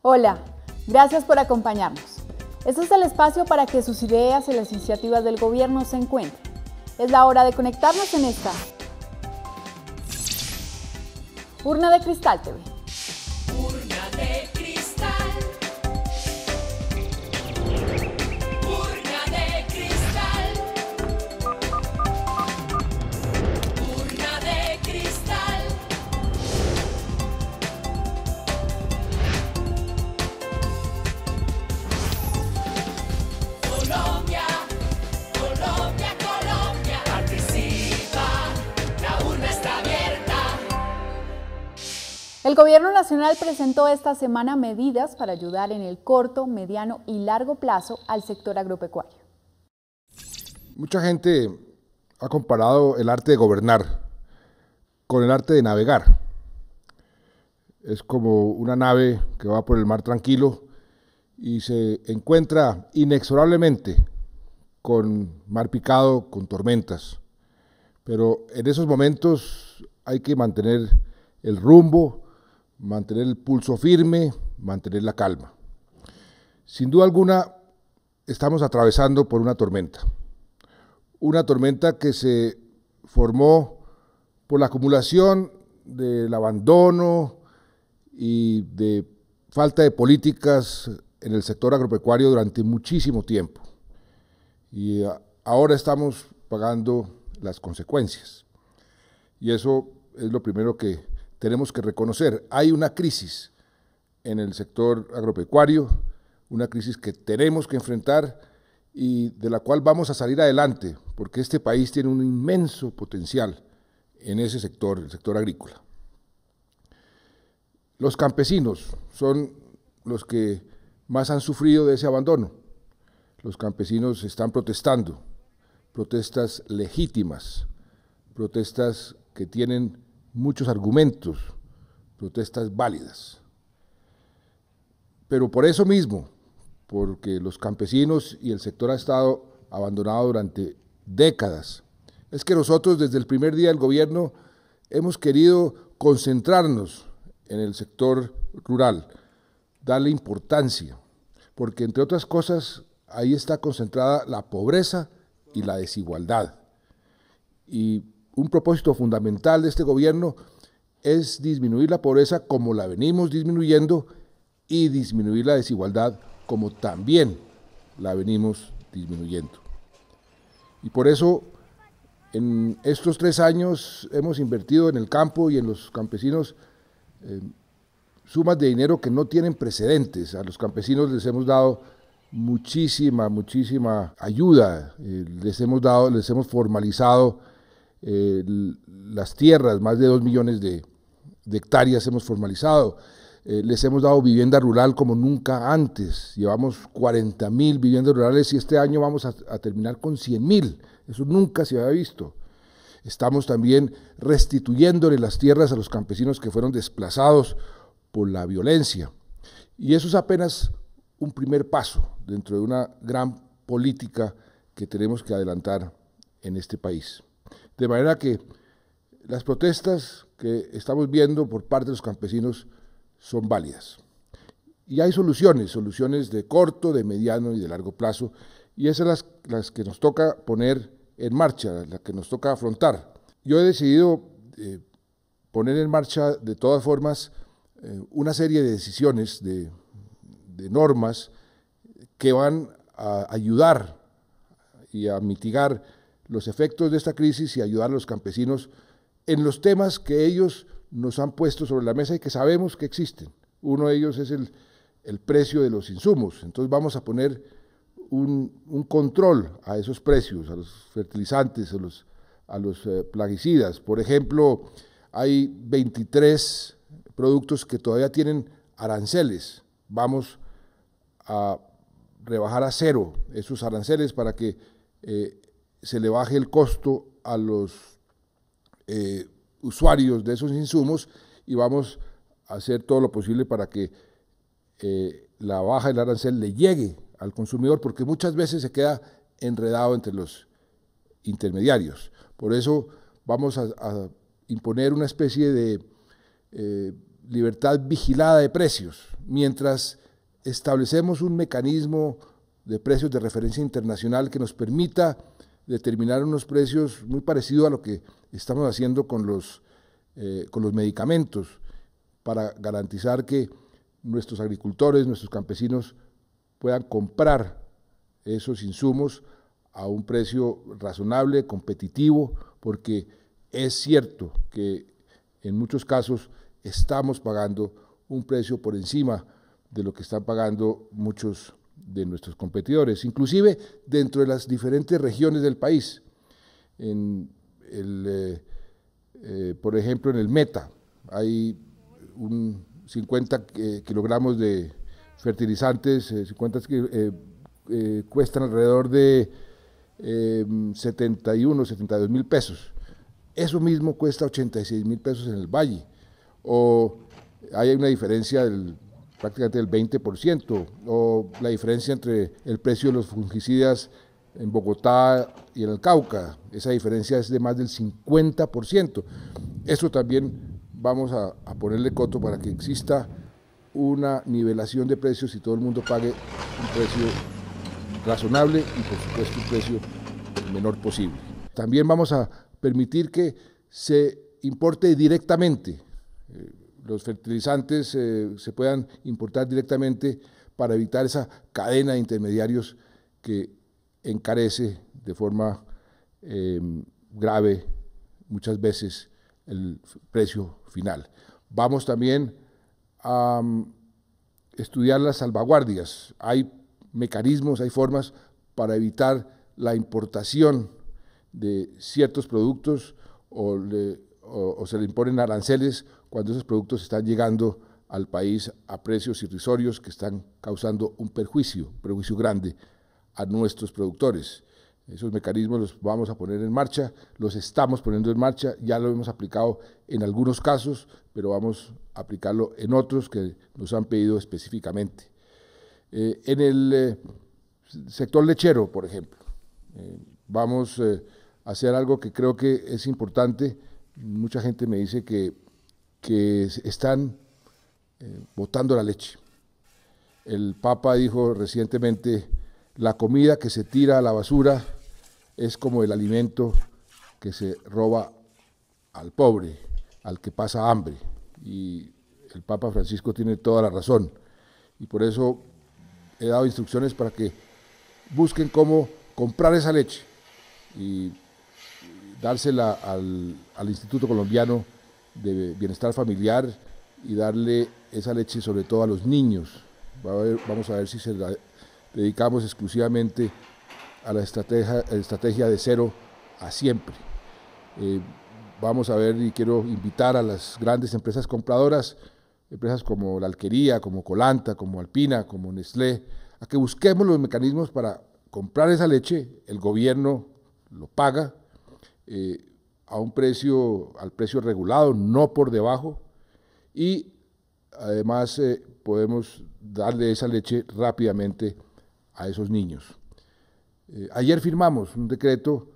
Hola, gracias por acompañarnos. Este es el espacio para que sus ideas y las iniciativas del gobierno se encuentren. Es la hora de conectarnos en esta Urna de Cristal TV. El Gobierno Nacional presentó esta semana medidas para ayudar en el corto, mediano y largo plazo al sector agropecuario. Mucha gente ha comparado el arte de gobernar con el arte de navegar. Es como una nave que va por el mar tranquilo y se encuentra inexorablemente con mar picado, con tormentas. Pero en esos momentos hay que mantener el rumbo, mantener el pulso firme, mantener la calma. Sin duda alguna, estamos atravesando por una tormenta. Una tormenta que se formó por la acumulación del abandono y de falta de políticas en el sector agropecuario durante muchísimo tiempo. Y eh, ahora estamos pagando las consecuencias. Y eso es lo primero que tenemos que reconocer, hay una crisis en el sector agropecuario, una crisis que tenemos que enfrentar y de la cual vamos a salir adelante, porque este país tiene un inmenso potencial en ese sector, el sector agrícola. Los campesinos son los que más han sufrido de ese abandono. Los campesinos están protestando, protestas legítimas, protestas que tienen muchos argumentos, protestas válidas. Pero por eso mismo, porque los campesinos y el sector ha estado abandonado durante décadas, es que nosotros desde el primer día del gobierno hemos querido concentrarnos en el sector rural, darle importancia, porque entre otras cosas ahí está concentrada la pobreza y la desigualdad. Y un propósito fundamental de este gobierno es disminuir la pobreza como la venimos disminuyendo y disminuir la desigualdad como también la venimos disminuyendo. Y por eso en estos tres años hemos invertido en el campo y en los campesinos eh, sumas de dinero que no tienen precedentes. A los campesinos les hemos dado muchísima, muchísima ayuda. Eh, les hemos dado, les hemos formalizado eh, las tierras, más de 2 millones de, hectáreas hemos formalizado. Eh, les hemos dado vivienda rural como nunca antes. Llevamos 40 mil viviendas rurales y este año vamos a, a terminar con 100 mil. Eso nunca se había visto. Estamos también restituyéndole las tierras a los campesinos que fueron desplazados por la violencia. Y eso es apenas un primer paso dentro de una gran política que tenemos que adelantar en este país. De manera que las protestas que estamos viendo por parte de los campesinos son válidas. Y hay soluciones, soluciones de corto, de mediano y de largo plazo, y esas las, las que nos toca poner en marcha, las que nos toca afrontar. Yo he decidido eh, poner en marcha, de todas formas, eh, una serie de decisiones, de normas que van a ayudar y a mitigar los efectos de esta crisis y ayudar a los campesinos en los temas que ellos nos han puesto sobre la mesa y que sabemos que existen. Uno de ellos es el, precio de los insumos. Entonces vamos a poner un, control a esos precios, a los fertilizantes, a los, a los eh, plaguicidas. Por ejemplo, hay 23 productos que todavía tienen aranceles. Vamos a rebajar a cero esos aranceles para que eh, se le baje el costo a los eh, usuarios de esos insumos y vamos a hacer todo lo posible para que eh, la baja del arancel le llegue al consumidor, porque muchas veces se queda enredado entre los intermediarios. Por eso vamos a, imponer una especie de eh, libertad vigilada de precios, mientras establecemos un mecanismo de precios de referencia internacional que nos permita determinar unos precios muy parecidos a lo que estamos haciendo con los, eh, con los medicamentos, para garantizar que nuestros agricultores, nuestros campesinos puedan comprar esos insumos a un precio razonable, competitivo, porque es cierto que en muchos casos estamos pagando un precio por encima de lo que están pagando muchos de nuestros competidores, inclusive dentro de las diferentes regiones del país. Eh, eh, por ejemplo, en el Meta hay 50 eh, kilogramos de fertilizantes, 50 cuestan alrededor de 71, em, 72 mil pesos. Eso mismo cuesta 86 mil pesos en el Valle. O hay una diferencia del prácticamente el 20%, o la diferencia entre el precio de los fungicidas en Bogotá y en el Cauca. Esa diferencia es de más del 50%. Eso también vamos a, a ponerle coto para que exista una nivelación de precios y todo el mundo pague un precio razonable y por supuesto un precio menor posible. También vamos a permitir que se importe directamente los fertilizantes eh, se puedan importar directamente para evitar esa cadena de intermediarios que encarece de forma em, grave muchas veces el precio final. Vamos también a mm, estudiar las salvaguardias. Hay mecanismos, hay formas para evitar la importación de ciertos productos o, o se le imponen aranceles cuando esos productos están llegando al país a precios irrisorios que están causando un perjuicio, un perjuicio grande a nuestros productores. Esos mecanismos los vamos a poner en marcha, los estamos poniendo en marcha, ya lo hemos aplicado en algunos casos, pero vamos a aplicarlo en otros que nos han pedido específicamente. Eh, en el eh, sector lechero, por ejemplo, eh, vamos a hacer algo que creo que es importante. Mucha gente me dice que que están eh, botando la leche. El Papa dijo recientemente, la comida que se tira a la basura es como el alimento que se roba al pobre, al que pasa hambre. Y el Papa Francisco tiene toda la razón. Y por eso he dado instrucciones para que busquen cómo comprar esa leche y dársela al, al Instituto Colombiano de bienestar familiar y darle esa leche sobre todo a los niños. vamos a ver si se la dedicamos exclusivamente a la estrategia, estrategia de cero a siempre. Eh, vamos a ver y quiero invitar a las grandes empresas compradoras, empresas como la Alquería, como Colanta, como Alpina, como Nestlé, a que busquemos los mecanismos para comprar esa leche, el gobierno lo paga, eh, a un precio, al precio regulado, no por debajo, y además eh, podemos darle esa leche rápidamente a esos niños. Eh, ayer firmamos un decreto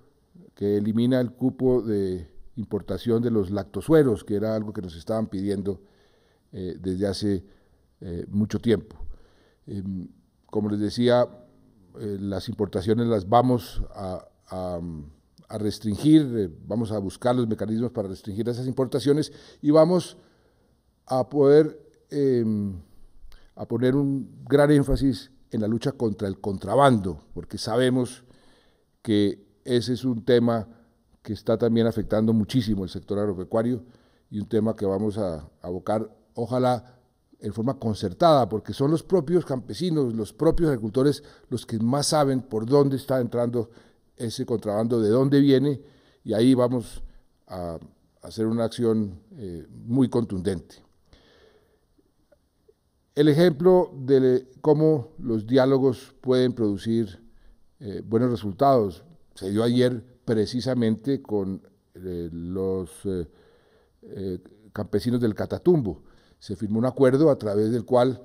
que elimina el cupo de importación de los lactosueros, que era algo que nos estaban pidiendo eh, desde hace mucho tiempo. Em, como les decía, las importaciones las vamos a a restringir, eh, vamos a buscar los mecanismos para restringir esas importaciones y vamos a poder em, a poner un gran énfasis en la lucha contra el contrabando, porque sabemos que ese es un tema que está también afectando muchísimo el sector agropecuario y un tema que vamos a abocar, ojalá en forma concertada, porque son los propios campesinos, los propios agricultores los que más saben por dónde está entrando ese contrabando de dónde viene y ahí vamos a hacer una acción eh, muy contundente. El ejemplo de cómo los diálogos pueden producir eh, buenos resultados se dio ayer precisamente con eh, los campesinos del Catatumbo. Se firmó un acuerdo a través del cual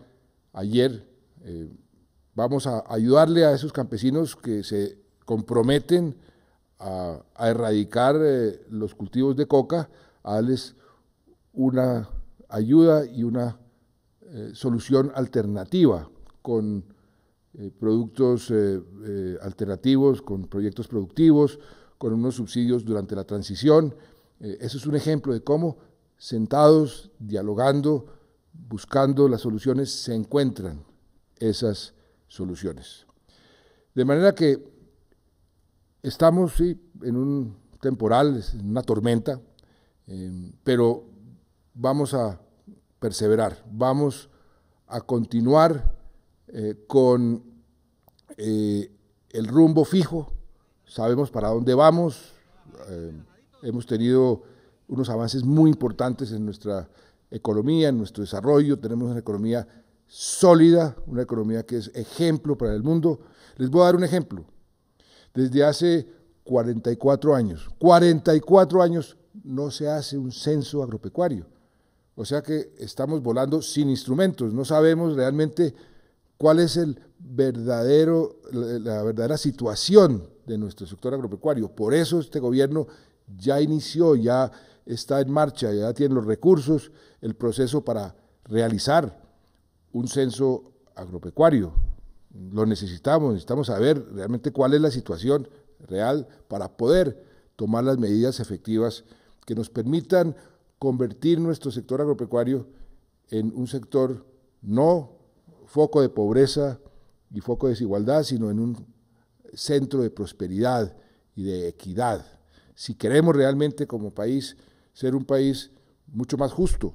ayer vamos a ayudarle a esos campesinos que se comprometen a, erradicar eh, los cultivos de coca, a darles una ayuda y una eh, solución alternativa con eh, productos alternativos, con proyectos productivos, con unos subsidios durante la transición. eso es un ejemplo de cómo sentados, dialogando, buscando las soluciones, se encuentran esas soluciones. De manera que Estamos, sí, en un temporal, en una tormenta, em, pero vamos a perseverar, vamos a continuar eh, con eh, el rumbo fijo, sabemos para dónde vamos, em, hemos tenido unos avances muy importantes en nuestra economía, en nuestro desarrollo, tenemos una economía sólida, una economía que es ejemplo para el mundo. Les voy a dar un ejemplo. Desde hace 44 años, 44 años no se hace un censo agropecuario. O sea que estamos volando sin instrumentos, no sabemos realmente cuál es el verdadero, la verdadera situación de nuestro sector agropecuario. Por eso este gobierno ya inició, ya está en marcha, ya tiene los recursos, el proceso para realizar un censo agropecuario lo necesitamos, necesitamos saber realmente cuál es la situación real para poder tomar las medidas efectivas que nos permitan convertir nuestro sector agropecuario en un sector no foco de pobreza y foco de desigualdad, sino en un centro de prosperidad y de equidad. Si queremos realmente como país ser un país mucho más justo,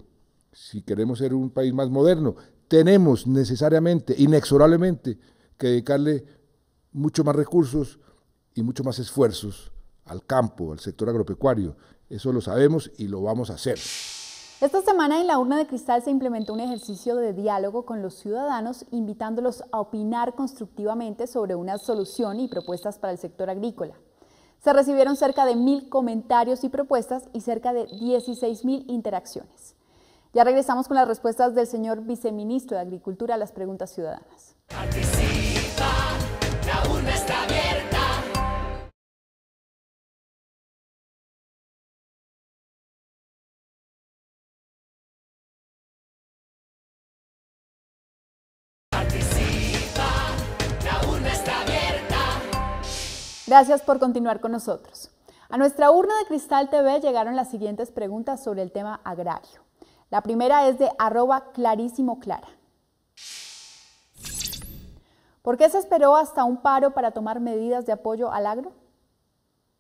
si queremos ser un país más moderno, tenemos necesariamente, inexorablemente, que dedicarle mucho más recursos y mucho más esfuerzos al campo, al sector agropecuario. Eso lo sabemos y lo vamos a hacer. Esta semana en la urna de cristal se implementó un ejercicio de diálogo con los ciudadanos, invitándolos a opinar constructivamente sobre una solución y propuestas para el sector agrícola. Se recibieron cerca de mil comentarios y propuestas y cerca de 16 mil interacciones. Ya regresamos con las respuestas del señor viceministro de Agricultura a las preguntas ciudadanas. Gracias por continuar con nosotros. A nuestra urna de Cristal TV llegaron las siguientes preguntas sobre el tema agrario. La primera es de arroba clarísimo clara. ¿Por qué se esperó hasta un paro para tomar medidas de apoyo al agro?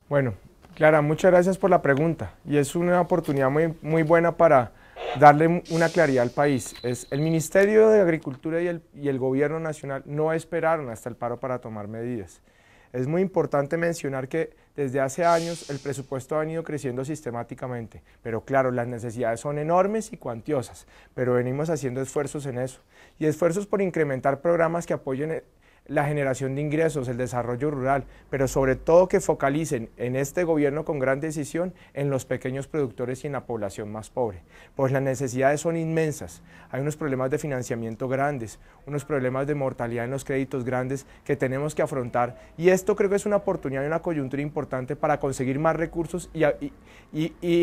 Bueno, Clara, muchas gracias por la pregunta y es una oportunidad muy, muy buena para darle una claridad al país. el Ministerio de Agricultura y el, y el Gobierno Nacional no esperaron hasta el paro para tomar medidas. Es muy importante mencionar que desde hace años el presupuesto ha venido creciendo sistemáticamente, pero claro, las necesidades son enormes y cuantiosas, pero venimos haciendo esfuerzos en eso, y esfuerzos por incrementar programas que apoyen la generación de ingresos, el desarrollo rural, pero sobre todo que focalicen en este gobierno con gran decisión en los pequeños productores y en la población más pobre. Pues las necesidades son inmensas, hay unos problemas de financiamiento grandes, unos problemas de mortalidad en los créditos grandes que tenemos que afrontar y esto creo que es una oportunidad y una coyuntura importante para conseguir más recursos y,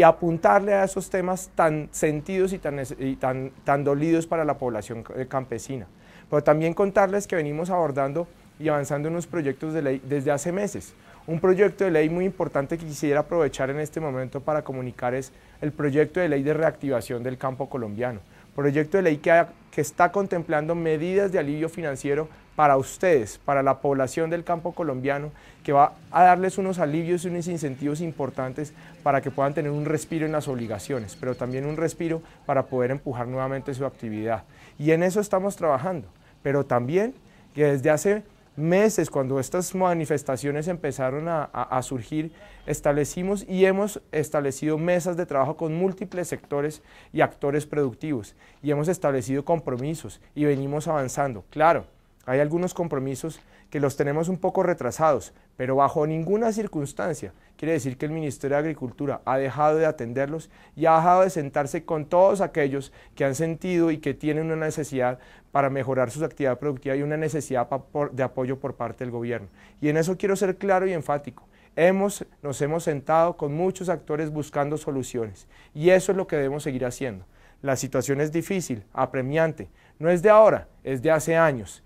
apuntarle a esos temas tan sentidos y tan dolidos para la población eh, campesina. Pero también contarles que venimos abordando y avanzando en unos proyectos de ley desde hace meses. Un proyecto de ley muy importante que quisiera aprovechar en este momento para comunicar es el proyecto de ley de reactivación del campo colombiano. Proyecto de ley que, que está contemplando medidas de alivio financiero para ustedes, para la población del campo colombiano, que va a darles unos alivios y unos incentivos importantes para que puedan tener un respiro en las obligaciones, pero también un respiro para poder empujar nuevamente su actividad. Y en eso estamos trabajando. Pero también que desde hace meses, cuando estas manifestaciones empezaron a, surgir, establecimos y hemos establecido mesas de trabajo con múltiples sectores y actores productivos. Y hemos establecido compromisos y venimos avanzando. Claro, hay algunos compromisos que los tenemos un poco retrasados, pero bajo ninguna circunstancia quiere decir que el Ministerio de Agricultura ha dejado de atenderlos y ha dejado de sentarse con todos aquellos que han sentido y que tienen una necesidad para mejorar su actividad productiva y una necesidad de apoyo por parte del gobierno. Y en eso quiero ser claro y enfático. nos hemos sentado con muchos actores buscando soluciones y eso es lo que debemos seguir haciendo. La situación es difícil, apremiante, no es de ahora, es de hace años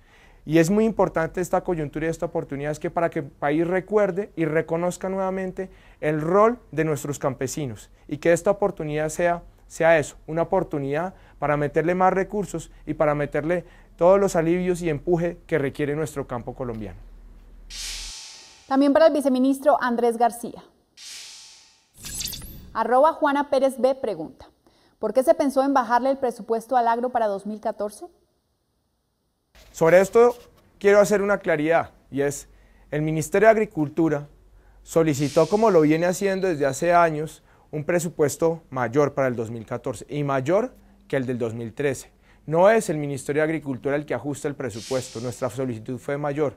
y es muy importante esta coyuntura y esta oportunidad, es que para que el país recuerde y reconozca nuevamente el rol de nuestros campesinos y que esta oportunidad sea, sea eso, una oportunidad para meterle más recursos y para meterle todos los alivios y empuje que requiere nuestro campo colombiano. También para el viceministro Andrés García. Arroba Juana Pérez B pregunta, ¿por qué se pensó en bajarle el presupuesto al agro para 2014? Sobre esto quiero hacer una claridad y es, el Ministerio de Agricultura solicitó, como lo viene haciendo desde hace años, un presupuesto mayor para el 2014 y mayor que el del 2013. No es el Ministerio de Agricultura el que ajusta el presupuesto, nuestra solicitud fue mayor.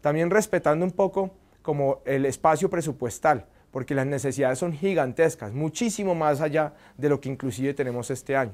También respetando un poco como el espacio presupuestal, porque las necesidades son gigantescas, muchísimo más allá de lo que inclusive tenemos este año.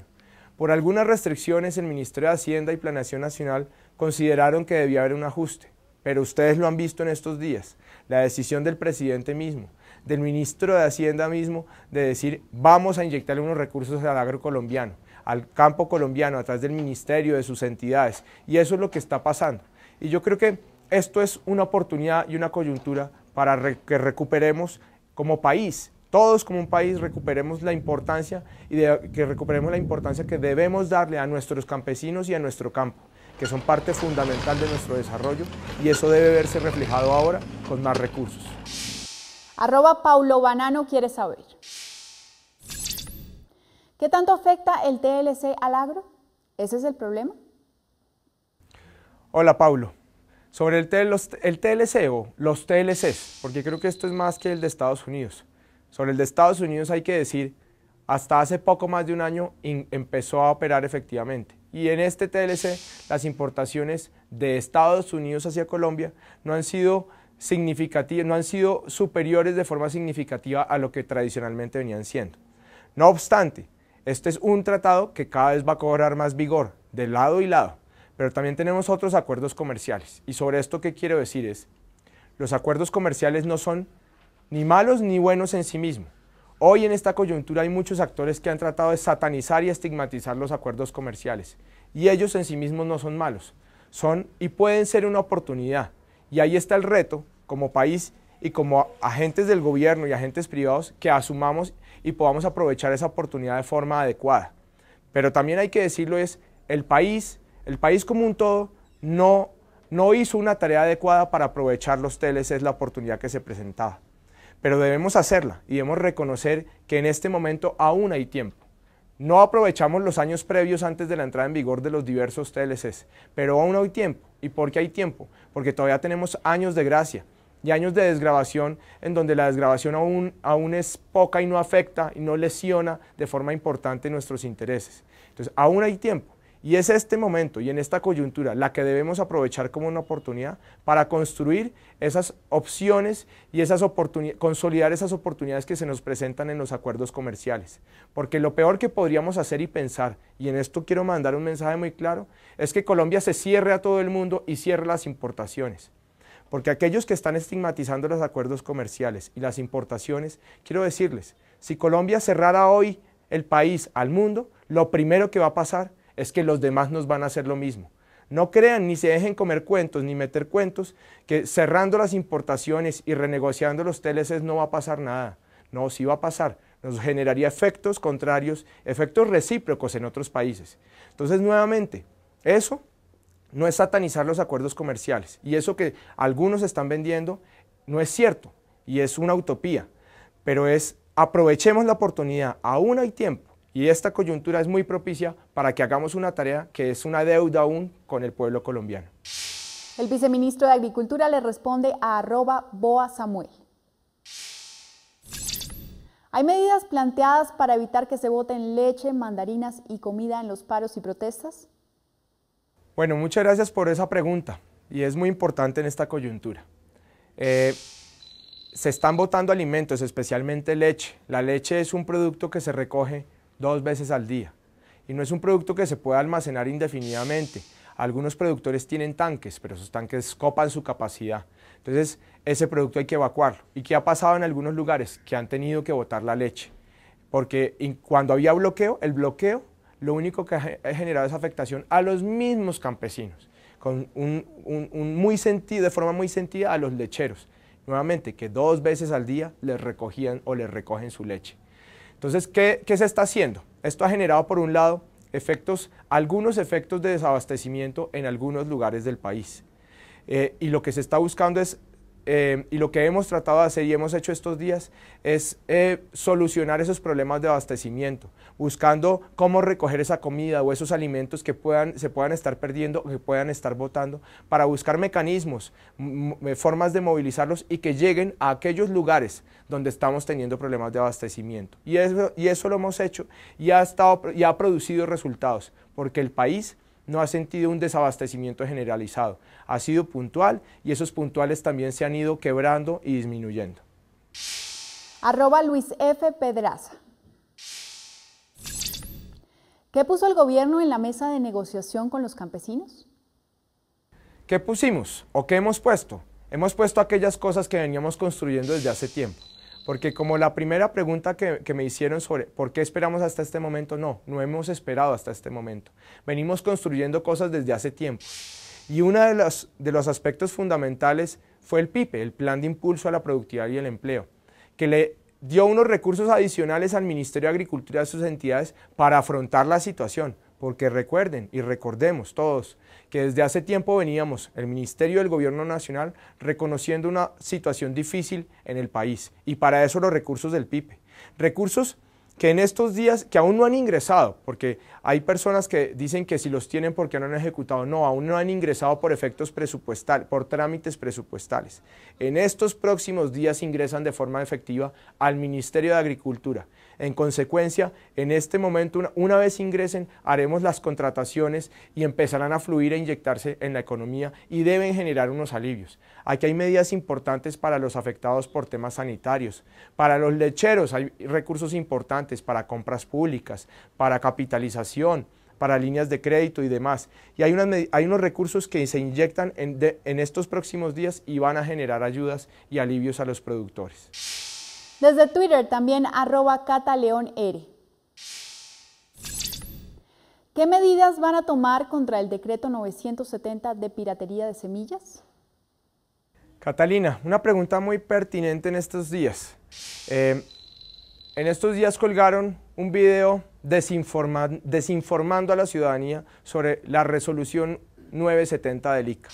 Por algunas restricciones, el Ministerio de Hacienda y Planeación Nacional consideraron que debía haber un ajuste, pero ustedes lo han visto en estos días, la decisión del presidente mismo, del ministro de Hacienda mismo, de decir vamos a inyectarle unos recursos al agro colombiano, al campo colombiano, a través del ministerio, de sus entidades, y eso es lo que está pasando. Y yo creo que esto es una oportunidad y una coyuntura para que recuperemos como país, todos como un país recuperemos la importancia y que recuperemos la importancia que debemos darle a nuestros campesinos y a nuestro campo que son parte fundamental de nuestro desarrollo y eso debe verse reflejado ahora con más recursos. Arroba Paulo Banano quiere saber. ¿Qué tanto afecta el TLC al agro? ¿Ese es el problema? Hola Paulo. Sobre el, el TLC o los TLCs, porque creo que esto es más que el de Estados Unidos. Sobre el de Estados Unidos hay que decir, hasta hace poco más de un año empezó a operar efectivamente y en este TLC, las importaciones de Estados Unidos hacia Colombia no han sido significativas, no han sido superiores de forma significativa a lo que tradicionalmente venían siendo. No obstante, este es un tratado que cada vez va a cobrar más vigor, de lado y lado, pero también tenemos otros acuerdos comerciales. Y sobre esto que quiero decir es, los acuerdos comerciales no son ni malos ni buenos en sí mismos Hoy en esta coyuntura hay muchos actores que han tratado de satanizar y estigmatizar los acuerdos comerciales. Y ellos en sí mismos no son malos. Son y pueden ser una oportunidad. Y ahí está el reto como país y como agentes del gobierno y agentes privados que asumamos y podamos aprovechar esa oportunidad de forma adecuada. Pero también hay que decirlo es, el país, el país como un todo, no, no hizo una tarea adecuada para aprovechar los TLCs la oportunidad que se presentaba pero debemos hacerla y debemos reconocer que en este momento aún hay tiempo. No aprovechamos los años previos antes de la entrada en vigor de los diversos TLCs, pero aún hay tiempo. ¿Y por qué hay tiempo? Porque todavía tenemos años de gracia y años de desgrabación en donde la desgrabación aún, aún es poca y no afecta y no lesiona de forma importante nuestros intereses. Entonces, aún hay tiempo. Y es este momento y en esta coyuntura la que debemos aprovechar como una oportunidad para construir esas opciones y esas consolidar esas oportunidades que se nos presentan en los acuerdos comerciales. Porque lo peor que podríamos hacer y pensar, y en esto quiero mandar un mensaje muy claro, es que Colombia se cierre a todo el mundo y cierre las importaciones. Porque aquellos que están estigmatizando los acuerdos comerciales y las importaciones, quiero decirles, si Colombia cerrara hoy el país al mundo, lo primero que va a pasar es que los demás nos van a hacer lo mismo. No crean ni se dejen comer cuentos ni meter cuentos que cerrando las importaciones y renegociando los TLCs no va a pasar nada. No, sí va a pasar. Nos generaría efectos contrarios, efectos recíprocos en otros países. Entonces, nuevamente, eso no es satanizar los acuerdos comerciales. Y eso que algunos están vendiendo no es cierto y es una utopía. Pero es aprovechemos la oportunidad, aún hay tiempo, y esta coyuntura es muy propicia para que hagamos una tarea que es una deuda aún con el pueblo colombiano. El viceministro de Agricultura le responde a arroba Boa Samuel. Hay medidas planteadas para evitar que se voten leche, mandarinas y comida en los paros y protestas. Bueno, muchas gracias por esa pregunta y es muy importante en esta coyuntura. Eh, se están botando alimentos, especialmente leche. La leche es un producto que se recoge dos veces al día. Y no es un producto que se pueda almacenar indefinidamente. Algunos productores tienen tanques, pero esos tanques copan su capacidad. Entonces, ese producto hay que evacuarlo. ¿Y qué ha pasado en algunos lugares? Que han tenido que botar la leche. Porque cuando había bloqueo, el bloqueo lo único que ha generado es afectación a los mismos campesinos, con un muy sentido, de forma muy sentida a los lecheros. Nuevamente, que dos veces al día les recogían o les recogen su leche. Entonces, ¿qué, se está haciendo? Esto ha generado, por un lado, efectos, algunos efectos de desabastecimiento en algunos lugares del país. Eh, y lo que se está buscando es eh, y lo que hemos tratado de hacer y hemos hecho estos días es eh, solucionar esos problemas de abastecimiento, buscando cómo recoger esa comida o esos alimentos que puedan, se puedan estar perdiendo o que puedan estar botando, para buscar mecanismos, formas de movilizarlos y que lleguen a aquellos lugares donde estamos teniendo problemas de abastecimiento. Y eso, y eso lo hemos hecho y estado, y ha producido resultados, porque el país no ha sentido un desabastecimiento generalizado, ha sido puntual y esos puntuales también se han ido quebrando y disminuyendo. Arroba Luis F. Pedraza. ¿Qué puso el gobierno en la mesa de negociación con los campesinos? ¿Qué pusimos o qué hemos puesto? Hemos puesto aquellas cosas que veníamos construyendo desde hace tiempo. Porque como la primera pregunta que, me hicieron sobre por qué esperamos hasta este momento, no, no hemos esperado hasta este momento. Venimos construyendo cosas desde hace tiempo. Y uno de los, de los aspectos fundamentales fue el PIPE, el Plan de Impulso a la Productividad y el Empleo, que le dio unos recursos adicionales al Ministerio de Agricultura y a sus entidades para afrontar la situación, porque recuerden y recordemos todos que desde hace tiempo veníamos, el Ministerio del Gobierno Nacional, reconociendo una situación difícil en el país y para eso los recursos del PIPE. Recursos que en estos días, que aún no han ingresado, porque hay personas que dicen que si los tienen porque no han ejecutado, no, aún no han ingresado por efectos presupuestales, por trámites presupuestales. En estos próximos días ingresan de forma efectiva al Ministerio de Agricultura. En consecuencia, en este momento, una, una vez ingresen, haremos las contrataciones y empezarán a fluir e inyectarse en la economía y deben generar unos alivios. Aquí hay medidas importantes para los afectados por temas sanitarios. Para los lecheros hay recursos importantes para compras públicas, para capitalización para líneas de crédito y demás. Y hay, hay unos recursos que se inyectan en, estos próximos días y van a generar ayudas y alivios a los productores. Desde Twitter también arroba cataleonr. ¿Qué medidas van a tomar contra el decreto 970 de piratería de semillas? Catalina, una pregunta muy pertinente en estos días. Eh, en estos días colgaron un video desinformando a la ciudadanía sobre la resolución 970 del ICA.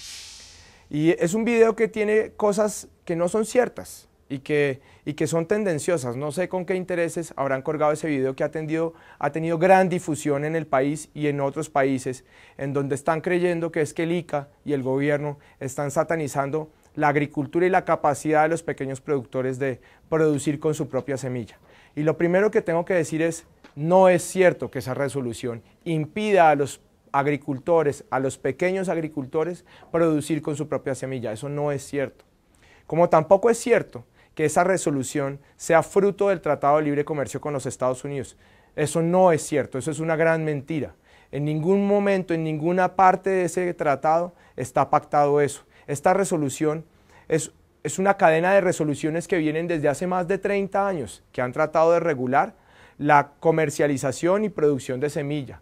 Y es un video que tiene cosas que no son ciertas y que, son tendenciosas. No sé con qué intereses habrán colgado ese video que ha tenido gran difusión en el país y en otros países, en donde están creyendo que es que el ICA y el gobierno están satanizando la agricultura y la capacidad de los pequeños productores de producir con su propia semilla. Y lo primero que tengo que decir es, no es cierto que esa resolución impida a los agricultores, a los pequeños agricultores, producir con su propia semilla. Eso no es cierto. Como tampoco es cierto que esa resolución sea fruto del Tratado de Libre Comercio con los Estados Unidos. Eso no es cierto, eso es una gran mentira. En ningún momento, en ninguna parte de ese tratado está pactado eso. Esta resolución es es una cadena de resoluciones que vienen desde hace más de 30 años, que han tratado de regular la comercialización y producción de semilla.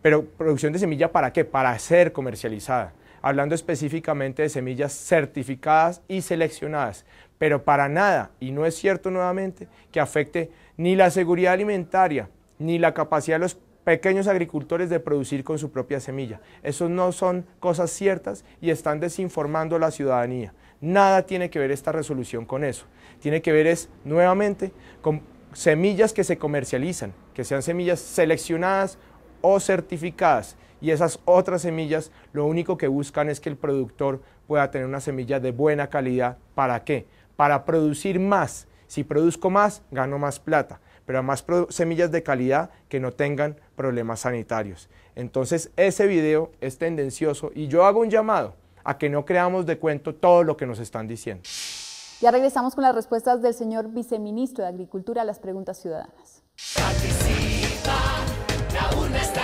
Pero producción de semilla para qué? Para ser comercializada. Hablando específicamente de semillas certificadas y seleccionadas. Pero para nada, y no es cierto nuevamente, que afecte ni la seguridad alimentaria, ni la capacidad de los pequeños agricultores de producir con su propia semilla. Esos no son cosas ciertas y están desinformando a la ciudadanía. Nada tiene que ver esta resolución con eso. Tiene que ver es, nuevamente, con semillas que se comercializan, que sean semillas seleccionadas o certificadas. Y esas otras semillas lo único que buscan es que el productor pueda tener una semilla de buena calidad. ¿Para qué? Para producir más. Si produzco más, gano más plata, pero más semillas de calidad que no tengan problemas sanitarios. Entonces ese video es tendencioso y yo hago un llamado a que no creamos de cuento todo lo que nos están diciendo. Ya regresamos con las respuestas del señor viceministro de Agricultura a las preguntas ciudadanas. la está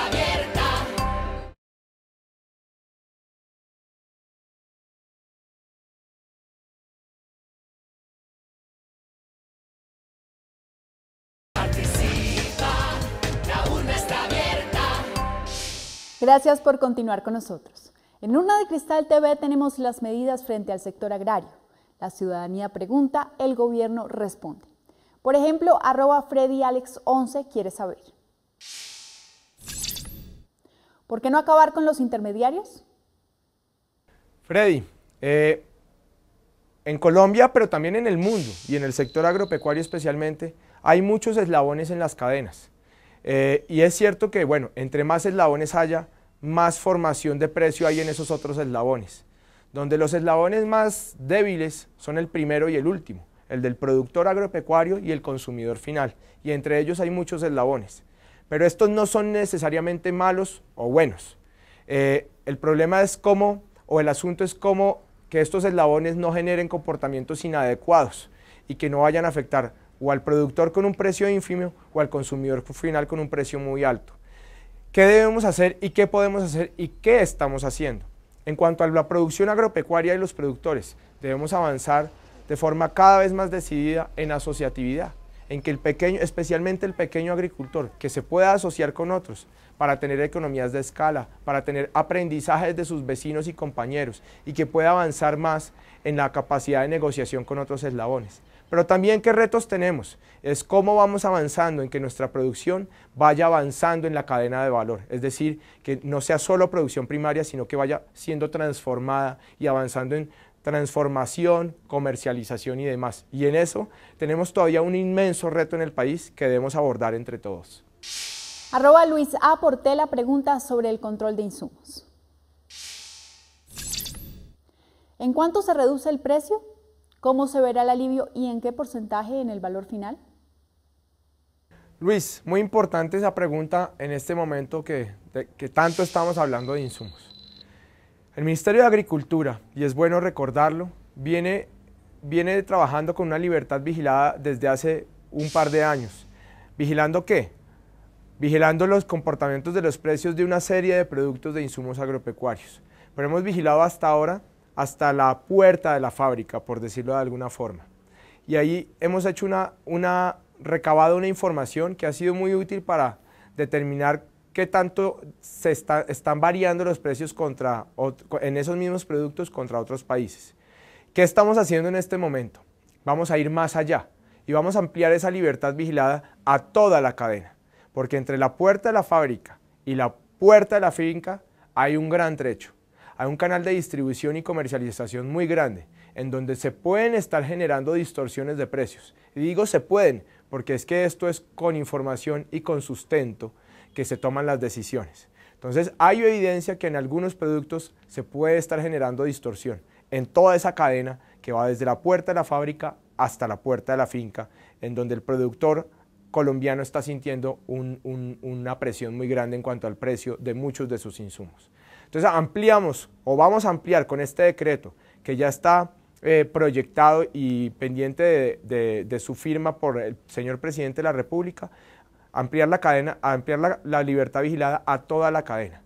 Gracias por continuar con nosotros. En Urna de Cristal TV tenemos las medidas frente al sector agrario. La ciudadanía pregunta, el gobierno responde. Por ejemplo, arroba FreddyAlex11 quiere saber. ¿Por qué no acabar con los intermediarios? Freddy, eh, en Colombia, pero también en el mundo y en el sector agropecuario especialmente, hay muchos eslabones en las cadenas. Eh, y es cierto que, bueno, entre más eslabones haya, más formación de precio hay en esos otros eslabones, donde los eslabones más débiles son el primero y el último, el del productor agropecuario y el consumidor final, y entre ellos hay muchos eslabones. Pero estos no son necesariamente malos o buenos. Eh, el problema es cómo, o el asunto es cómo que estos eslabones no generen comportamientos inadecuados y que no vayan a afectar o al productor con un precio ínfimo o al consumidor final con un precio muy alto qué debemos hacer y qué podemos hacer y qué estamos haciendo. En cuanto a la producción agropecuaria y los productores, debemos avanzar de forma cada vez más decidida en asociatividad, en que el pequeño, especialmente el pequeño agricultor, que se pueda asociar con otros para tener economías de escala, para tener aprendizajes de sus vecinos y compañeros y que pueda avanzar más en la capacidad de negociación con otros eslabones. Pero también qué retos tenemos. Es cómo vamos avanzando en que nuestra producción vaya avanzando en la cadena de valor. Es decir, que no sea solo producción primaria, sino que vaya siendo transformada y avanzando en transformación, comercialización y demás. Y en eso tenemos todavía un inmenso reto en el país que debemos abordar entre todos. Arroba Luis A. Portela pregunta sobre el control de insumos. ¿En cuánto se reduce el precio? ¿Cómo se verá el alivio y en qué porcentaje en el valor final? Luis, muy importante esa pregunta en este momento que, tanto estamos hablando de insumos. El Ministerio de Agricultura, y es bueno recordarlo, viene, viene trabajando con una libertad vigilada desde hace un par de años. ¿Vigilando qué? Vigilando los comportamientos de los precios de una serie de productos de insumos agropecuarios. Pero hemos vigilado hasta ahora hasta la puerta de la fábrica, por decirlo de alguna forma. Y ahí hemos hecho una, una recabado una información que ha sido muy útil para determinar qué tanto se están variando los precios contra, en esos mismos productos contra otros países. ¿Qué estamos haciendo en este momento? Vamos a ir más allá y vamos a ampliar esa libertad vigilada a toda la cadena, porque entre la puerta de la fábrica y la puerta de la finca hay un gran trecho hay un canal de distribución y comercialización muy grande, en donde se pueden estar generando distorsiones de precios. Y digo se pueden, porque es que esto es con información y con sustento que se toman las decisiones. Entonces, hay evidencia que en algunos productos se puede estar generando distorsión en toda esa cadena que va desde la puerta de la fábrica hasta la puerta de la finca, en donde el productor colombiano está sintiendo una presión muy grande en cuanto al precio de muchos de sus insumos. Entonces ampliamos o vamos a ampliar con este decreto que ya está eh, proyectado y pendiente de, su firma por el señor presidente de la República, ampliar la cadena, ampliar la, la libertad vigilada a toda la cadena.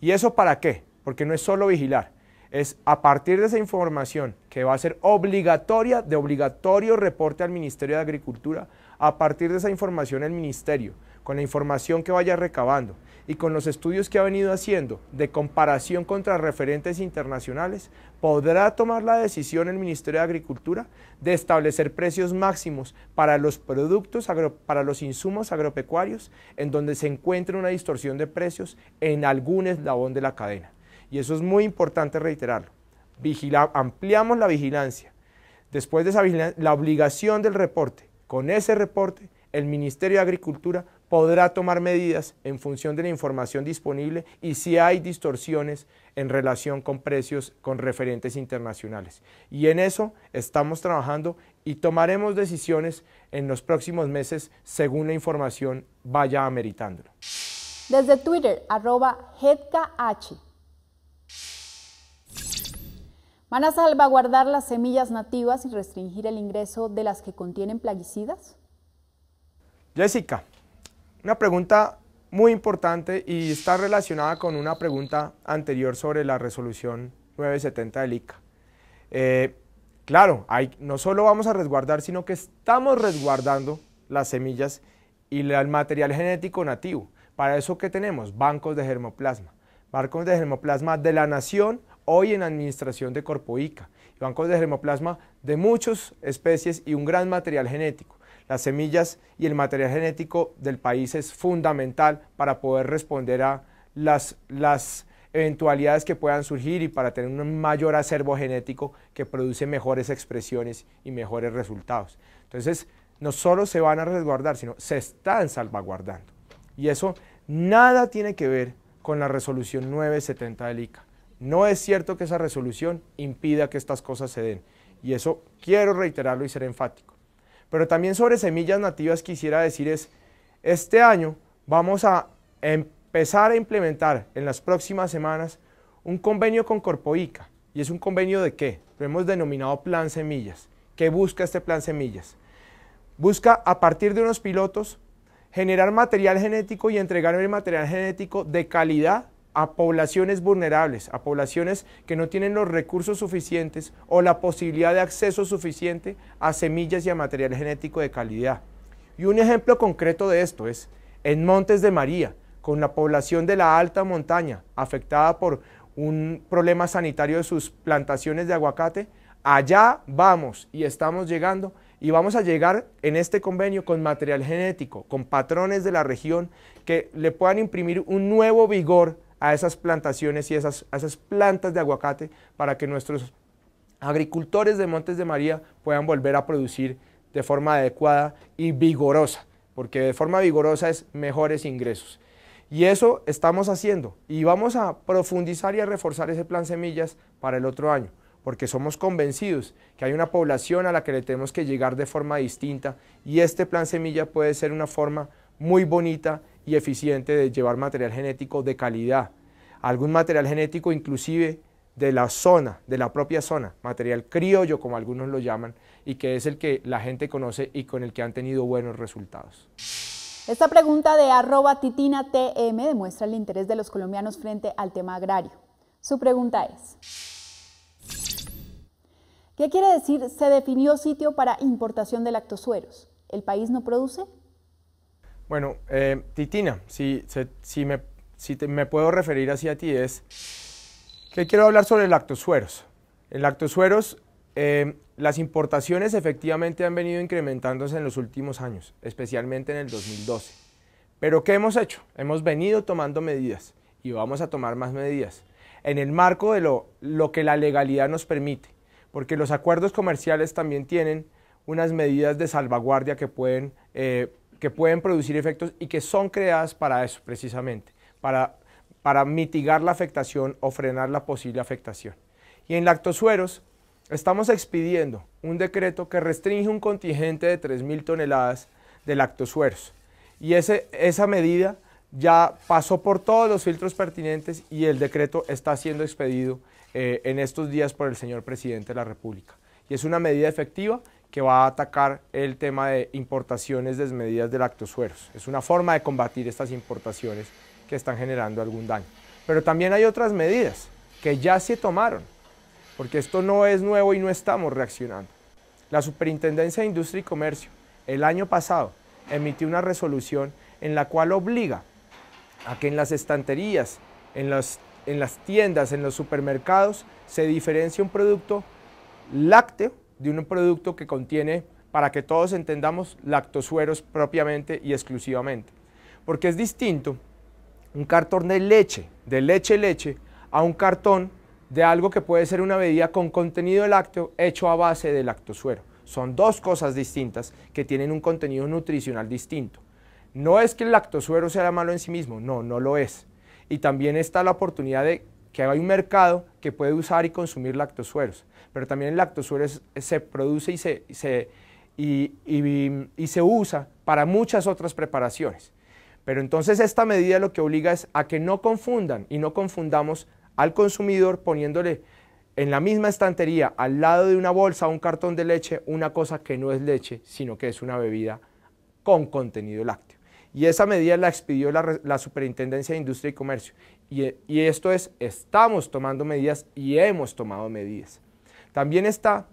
¿Y eso para qué? Porque no es solo vigilar, es a partir de esa información que va a ser obligatoria, de obligatorio reporte al Ministerio de Agricultura, a partir de esa información el Ministerio con la información que vaya recabando y con los estudios que ha venido haciendo de comparación contra referentes internacionales, podrá tomar la decisión el Ministerio de Agricultura de establecer precios máximos para los productos, para los insumos agropecuarios, en donde se encuentre una distorsión de precios en algún eslabón de la cadena. Y eso es muy importante reiterarlo. ampliamos la vigilancia. Después de esa vigilancia, la obligación del reporte, con ese reporte, el Ministerio de Agricultura podrá tomar medidas en función de la información disponible y si hay distorsiones en relación con precios con referentes internacionales. Y en eso estamos trabajando y tomaremos decisiones en los próximos meses según la información vaya ameritándolo. Desde Twitter, arroba H. ¿Van a salvaguardar las semillas nativas y restringir el ingreso de las que contienen plaguicidas? Jessica, una pregunta muy importante y está relacionada con una pregunta anterior sobre la resolución 970 del ICA. Eh, claro, no solo vamos a resguardar, sino que estamos resguardando las semillas y el material genético nativo. Para eso que tenemos bancos de germoplasma, bancos de germoplasma de la nación hoy en administración de Corpo ICA. bancos de germoplasma de muchas especies y un gran material genético. Las semillas y el material genético del país es fundamental para poder responder a las, las eventualidades que puedan surgir y para tener un mayor acervo genético que produce mejores expresiones y mejores resultados. Entonces, no solo se van a resguardar, sino se están salvaguardando. Y eso nada tiene que ver con la resolución 970 del ICA. No es cierto que esa resolución impida que estas cosas se den. Y eso quiero reiterarlo y ser enfático. Pero también sobre semillas nativas quisiera decir es, este año vamos a empezar a implementar en las próximas semanas un convenio con Corpoica. ¿Y es un convenio de qué? Lo hemos denominado Plan Semillas. ¿Qué busca este Plan Semillas? Busca a partir de unos pilotos generar material genético y entregar el material genético de calidad a poblaciones vulnerables, a poblaciones que no tienen los recursos suficientes o la posibilidad de acceso suficiente a semillas y a material genético de calidad. Y un ejemplo concreto de esto es en Montes de María, con la población de la alta montaña afectada por un problema sanitario de sus plantaciones de aguacate, allá vamos y estamos llegando y vamos a llegar en este convenio con material genético, con patrones de la región que le puedan imprimir un nuevo vigor a esas plantaciones y esas, a esas plantas de aguacate para que nuestros agricultores de Montes de María puedan volver a producir de forma adecuada y vigorosa, porque de forma vigorosa es mejores ingresos. Y eso estamos haciendo y vamos a profundizar y a reforzar ese plan semillas para el otro año, porque somos convencidos que hay una población a la que le tenemos que llegar de forma distinta y este plan semilla puede ser una forma muy bonita y eficiente de llevar material genético de calidad. Algún material genético inclusive de la zona, de la propia zona, material criollo como algunos lo llaman, y que es el que la gente conoce y con el que han tenido buenos resultados. Esta pregunta de arroba titinatm demuestra el interés de los colombianos frente al tema agrario. Su pregunta es, ¿qué quiere decir se definió sitio para importación de lactosueros? ¿El país no produce? Bueno, eh, Titina, si, me, puedo referir así a ti, es que quiero hablar sobre lactosueros. En lactosueros, eh, las importaciones efectivamente han venido incrementándose en los últimos años, especialmente en el 2012. Pero ¿qué hemos hecho? Hemos venido tomando medidas y vamos a tomar más medidas en el marco de lo, que la legalidad nos permite, porque los acuerdos comerciales también tienen unas medidas de salvaguardia que pueden eh, que pueden producir efectos y que son creadas para eso precisamente, para, para mitigar la afectación o frenar la posible afectación. Y en lactosueros estamos expidiendo un decreto que restringe un contingente de 3.000 toneladas de lactosueros. Y esa medida ya pasó por todos los filtros pertinentes y el decreto está siendo expedido eh, en estos días por el señor presidente de la República. Y es una medida efectiva que va a atacar el tema de importaciones desmedidas de lactosueros. Es una forma de combatir estas importaciones que están generando algún daño. Pero también hay otras medidas que ya se tomaron, porque esto no es nuevo y no estamos reaccionando. La Superintendencia de Industria y Comercio el año pasado emitió una resolución en la cual obliga a que en las estanterías, en las, tiendas, en los supermercados, se diferencie un producto lácteo de un producto que contiene, para que todos entendamos, lactosueros propiamente y exclusivamente. Porque es distinto un cartón de leche, de leche-leche, a un cartón de algo que puede ser una bebida con contenido lácteo hecho a base de lactosuero. Son dos cosas distintas que tienen un contenido nutricional distinto. No es que el lactosuero sea malo en sí mismo, no, no lo es. Y también está la oportunidad de que haya un mercado que puede usar y consumir lactosueros pero también el lactosuero se produce y se, se usa para muchas otras preparaciones. Pero entonces esta medida lo que obliga es a que no confundan y no confundamos al consumidor poniéndole en la misma estantería, al lado de una bolsa un cartón de leche, una cosa que no es leche, sino que es una bebida con contenido lácteo. Y esa medida la expidió la, Superintendencia de Industria y Comercio. y esto es, estamos tomando medidas y hemos tomado medidas. También está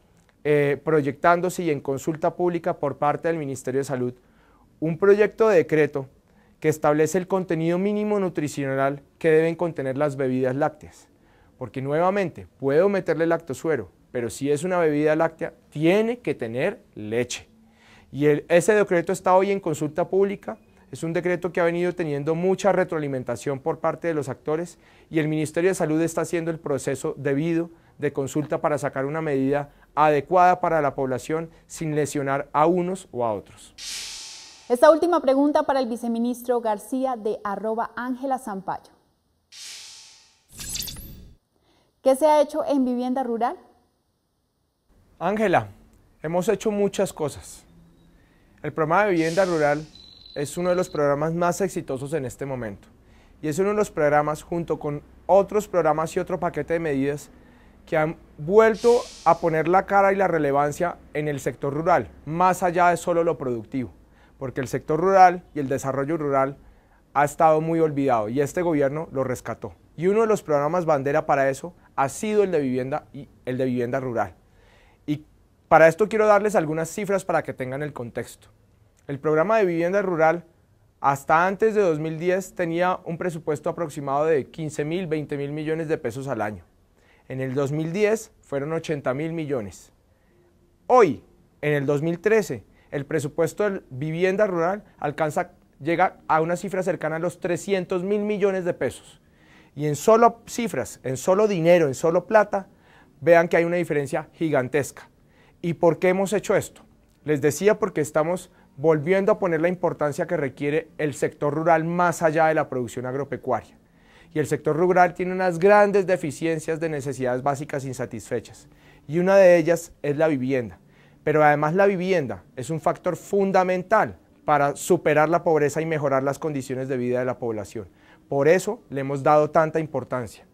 eh, proyectándose y en consulta pública por parte del Ministerio de Salud un proyecto de decreto que establece el contenido mínimo nutricional que deben contener las bebidas lácteas. Porque nuevamente, puedo meterle lactosuero, pero si es una bebida láctea, tiene que tener leche. Y ese decreto está hoy en consulta pública. Es un decreto que ha venido teniendo mucha retroalimentación por parte de los actores y el Ministerio de Salud está haciendo el proceso debido de consulta para sacar una medida adecuada para la población sin lesionar a unos o a otros. Esta última pregunta para el viceministro García de arroba Ángela Zampayo. ¿Qué se ha hecho en vivienda rural? Ángela, hemos hecho muchas cosas. El programa de vivienda rural es uno de los programas más exitosos en este momento y es uno de los programas junto con otros programas y otro paquete de medidas que han vuelto a poner la cara y la relevancia en el sector rural, más allá de solo lo productivo, porque el sector rural y el desarrollo rural ha estado muy olvidado y este gobierno lo rescató. Y uno de los programas bandera para eso ha sido el de vivienda y el de vivienda rural. Y para esto quiero darles algunas cifras para que tengan el contexto. El programa de vivienda rural hasta antes de 2010 tenía un presupuesto aproximado de 15 mil, 20 mil millones de pesos al año. En el 2010 fueron 80 mil millones. Hoy, en el 2013, el presupuesto de vivienda rural alcanza, llega a una cifra cercana a los 300 mil millones de pesos. Y en solo cifras, en solo dinero, en solo plata, vean que hay una diferencia gigantesca. ¿Y por qué hemos hecho esto? Les decía porque estamos volviendo a poner la importancia que requiere el sector rural más allá de la producción agropecuaria y el sector rural tiene unas grandes deficiencias de necesidades básicas insatisfechas. Y una de ellas es la vivienda. Pero además la vivienda es un factor fundamental para superar la pobreza y mejorar las condiciones de vida de la población. Por eso le hemos dado tanta importancia.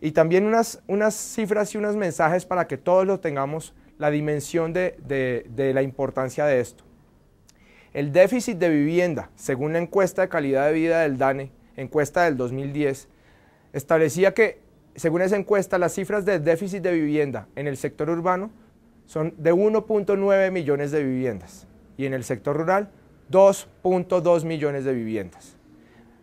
Y también unas, cifras y unos mensajes para que todos lo tengamos la dimensión de, de la importancia de esto. El déficit de vivienda, según la encuesta de calidad de vida del DANE, encuesta del 2010, establecía que, según esa encuesta, las cifras de déficit de vivienda en el sector urbano son de 1.9 millones de viviendas y en el sector rural 2.2 millones de viviendas.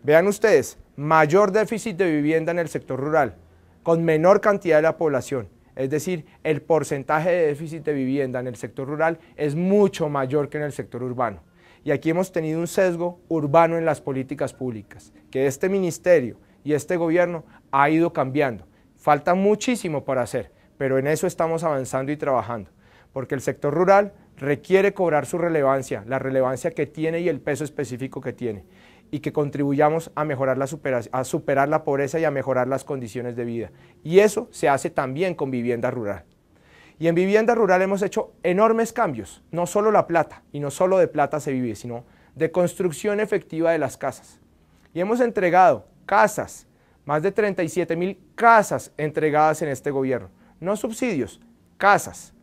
Vean ustedes, mayor déficit de vivienda en el sector rural, con menor cantidad de la población. Es decir, el porcentaje de déficit de vivienda en el sector rural es mucho mayor que en el sector urbano. Y aquí hemos tenido un sesgo urbano en las políticas públicas, que este ministerio y este gobierno ha ido cambiando. Falta muchísimo para hacer, pero en eso estamos avanzando y trabajando, porque el sector rural requiere cobrar su relevancia, la relevancia que tiene y el peso específico que tiene, y que contribuyamos a, mejorar la a superar la pobreza y a mejorar las condiciones de vida. Y eso se hace también con vivienda rural. Y en vivienda rural hemos hecho enormes cambios, no solo la plata, y no solo de plata se vive, sino de construcción efectiva de las casas. Y hemos entregado casas, más de 37 mil casas entregadas en este gobierno. No subsidios, casas.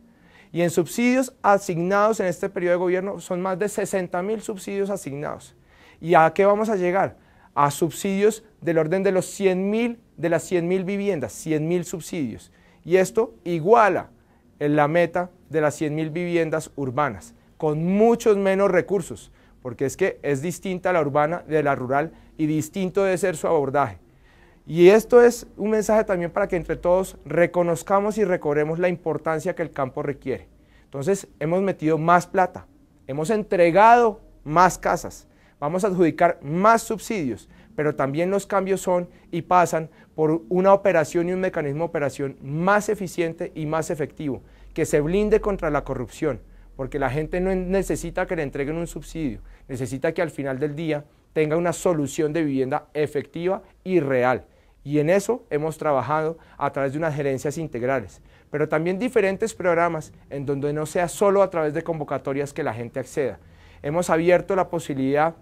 Y en subsidios asignados en este periodo de gobierno son más de 60 mil subsidios asignados. ¿Y a qué vamos a llegar? A subsidios del orden de los 100 mil, de las 100 mil viviendas, 100 mil subsidios. Y esto iguala en la meta de las 100 mil viviendas urbanas, con muchos menos recursos, porque es que es distinta la urbana de la rural y distinto debe ser su abordaje. Y esto es un mensaje también para que entre todos reconozcamos y recobremos la importancia que el campo requiere. Entonces, hemos metido más plata, hemos entregado más casas, vamos a adjudicar más subsidios, pero también los cambios son y pasan por una operación y un mecanismo de operación más eficiente y más efectivo, que se blinde contra la corrupción, porque la gente no necesita que le entreguen un subsidio, necesita que al final del día tenga una solución de vivienda efectiva y real. Y en eso hemos trabajado a través de unas gerencias integrales, pero también diferentes programas en donde no sea solo a través de convocatorias que la gente acceda. Hemos abierto la posibilidad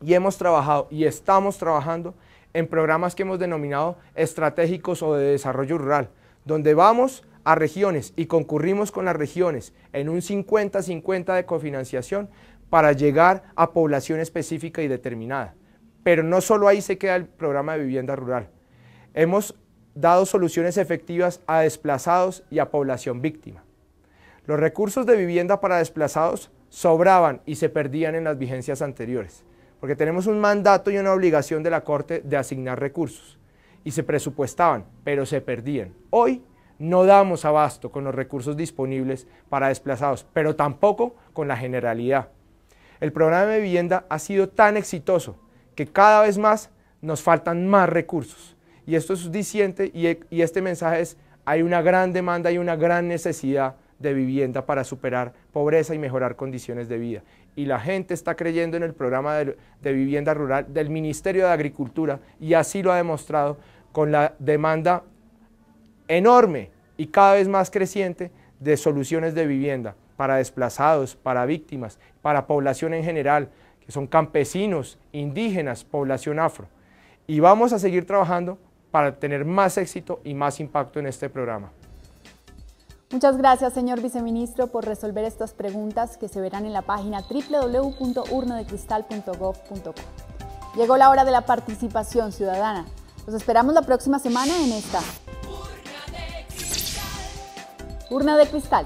y hemos trabajado y estamos trabajando en programas que hemos denominado estratégicos o de desarrollo rural, donde vamos a regiones y concurrimos con las regiones en un 50-50 de cofinanciación para llegar a población específica y determinada. Pero no solo ahí se queda el programa de vivienda rural. Hemos dado soluciones efectivas a desplazados y a población víctima. Los recursos de vivienda para desplazados sobraban y se perdían en las vigencias anteriores, porque tenemos un mandato y una obligación de la Corte de asignar recursos, y se presupuestaban, pero se perdían. Hoy no damos abasto con los recursos disponibles para desplazados, pero tampoco con la generalidad el programa de vivienda ha sido tan exitoso que cada vez más nos faltan más recursos. Y esto es suficiente y, este mensaje es, hay una gran demanda y una gran necesidad de vivienda para superar pobreza y mejorar condiciones de vida. Y la gente está creyendo en el programa de, vivienda rural del Ministerio de Agricultura y así lo ha demostrado con la demanda enorme y cada vez más creciente de soluciones de vivienda para desplazados, para víctimas para población en general, que son campesinos, indígenas, población afro. Y vamos a seguir trabajando para tener más éxito y más impacto en este programa. Muchas gracias, señor viceministro, por resolver estas preguntas que se verán en la página www.urnodecristal.gov.co. Llegó la hora de la participación ciudadana. Los esperamos la próxima semana en esta Urna de Cristal